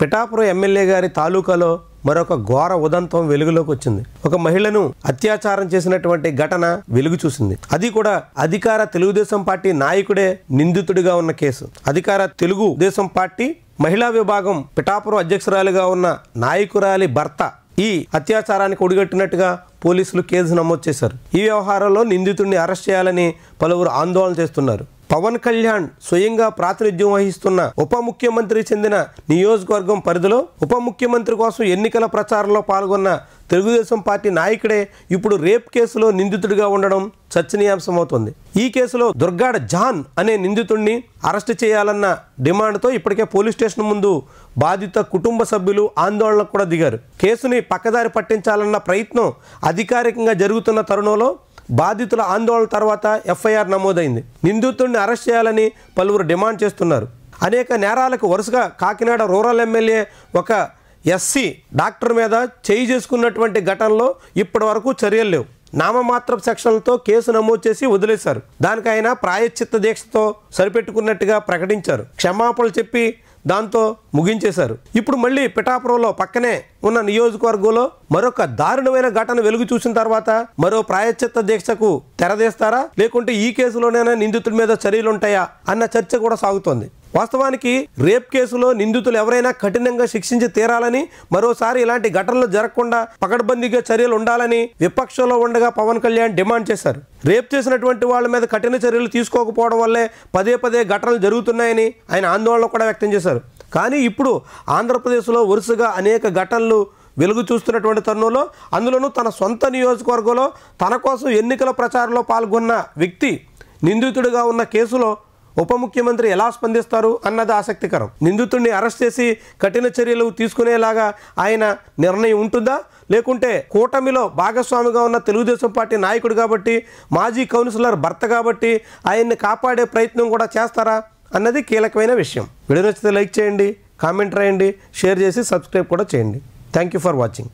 Pithapuram MLA గారి తాలూకాలో మరొక ఘోర ఉదంతం వెలుగులోకి వచ్చింది ఒక మహిళను అత్యాచారం చేసినటువంటి ఘటన వెలుగు చూసింది అది కూడా అధికార తెలుగుదేశం పార్టీ నాయకుడే నిందితుడిగా ఉన్న కేసు అధికార తెలుగుదేశం పార్టీ మహిళా విభాగం పిఠాపురం అధ్యక్షురాలిగా ఉన్న నాయకురాలి భర్త ఈ అత్యాచారానికి ఒడిగట్టినట్టుగా పోలీసులు కేసు నమోదు చేశారు ఈ వ్యవహారంలో నిందితుడిని అరెస్ట్ చేయాలని పలువురు ఆందోళన చేస్తున్నారు పవన్ కళ్యాణ్ స్వయంగా ప్రాతినిధ్యం వహిస్తున్న ఉప ముఖ్యమంత్రి చెందిన నియోజకవర్గం పరిధిలో ఉప ముఖ్యమంత్రి కోసం ఎన్నికల ప్రచారంలో పాల్గొన్న తెలుగుదేశం పార్టీ నాయకుడే ఇప్పుడు రేప్ కేసులో నిందితుడిగా ఉండడం చర్చనీయాంశమవుతోంది ఈ కేసులో దుర్గాడ జాన్ అనే నిందితుడిని అరెస్ట్ చేయాలన్న డిమాండ్తో ఇప్పటికే పోలీస్ స్టేషన్ ముందు బాధిత కుటుంబ సభ్యులు ఆందోళనకు కూడా దిగారు కేసుని పక్కదారి పట్టించాలన్న ప్రయత్నం అధికారికంగా జరుగుతున్న తరుణంలో బాధితుల ఆందోళన తర్వాత ఎఫ్ఐఆర్ నమోదైంది నిందితుడిని అరెస్ట్ చేయాలని పలువురు డిమాండ్ చేస్తున్నారు అనేక నేరాలకు వరుసగా కాకినాడ రూరల్ ఎమ్మెల్యే ఒక ఎస్సీ డాక్టర్ మీద చేయి చేసుకున్నటువంటి ఘటనలో ఇప్పటి వరకు చర్యలు లేవు నామమాత్ర సెక్షన్లతో కేసు నమోదు చేసి వదిలేశారు దానికి ఆయన ప్రాయశ్చిత్త దీక్షతో సరిపెట్టుకున్నట్టుగా ప్రకటించారు క్షమాపణలు చెప్పి దాంతో ముగించేశారు ఇప్పుడు మళ్ళీ పిఠాపురంలో పక్కనే ఉన్న నియోజకవర్గంలో మరొక దారుణమైన ఘటన వెలుగు చూసిన తర్వాత మరో ప్రాయశ్చిత్త దీక్షకు తెరదీస్తారా లేకుంటే ఈ కేసులోనైనా నిందితుడి మీద చర్యలుంటాయా అన్న చర్చ కూడా సాగుతోంది వాస్తవానికి రేప్ కేసులో నిందితులు ఎవరైనా కఠినంగా శిక్షించి తీరాలని మరోసారి ఇలాంటి ఘటనలు జరగకుండా పకడ్బందీగా చర్యలు ఉండాలని విపక్షంలో ఉండగా పవన్ కళ్యాణ్ డిమాండ్ చేశారు రేప్ చేసినటువంటి వాళ్ళ మీద కఠిన చర్యలు తీసుకోకపోవడం వల్లే పదే పదే ఘటనలు జరుగుతున్నాయని ఆయన ఆందోళన కూడా వ్యక్తం చేశారు కానీ ఇప్పుడు ఆంధ్రప్రదేశ్లో వరుసగా అనేక ఘటనలు వెలుగు చూస్తున్నటువంటి తరుణంలో అందులోనూ తన సొంత నియోజకవర్గంలో తన కోసం ఎన్నికల ప్రచారంలో పాల్గొన్న వ్యక్తి నిందితుడిగా ఉన్న కేసులో ఉప ముఖ్యమంత్రి ఎలా స్పందిస్తారు అన్నది ఆసక్తికరం నిందితుడిని అరెస్ట్ చేసి కఠిన చర్యలు తీసుకునేలాగా ఆయన నిర్ణయం ఉంటుందా లేకుంటే కూటమిలో భాగస్వామిగా ఉన్న తెలుగుదేశం పార్టీ నాయకుడు కాబట్టి మాజీ కౌన్సిలర్ భర్త కాబట్టి ఆయన్ని కాపాడే ప్రయత్నం కూడా చేస్తారా అన్నది కీలకమైన విషయం వీడియో నచ్చితే లైక్ చేయండి కామెంట్ రాయండి షేర్ చేసి సబ్స్క్రైబ్ కూడా చేయండి థ్యాంక్ యూ ఫర్ వాచింగ్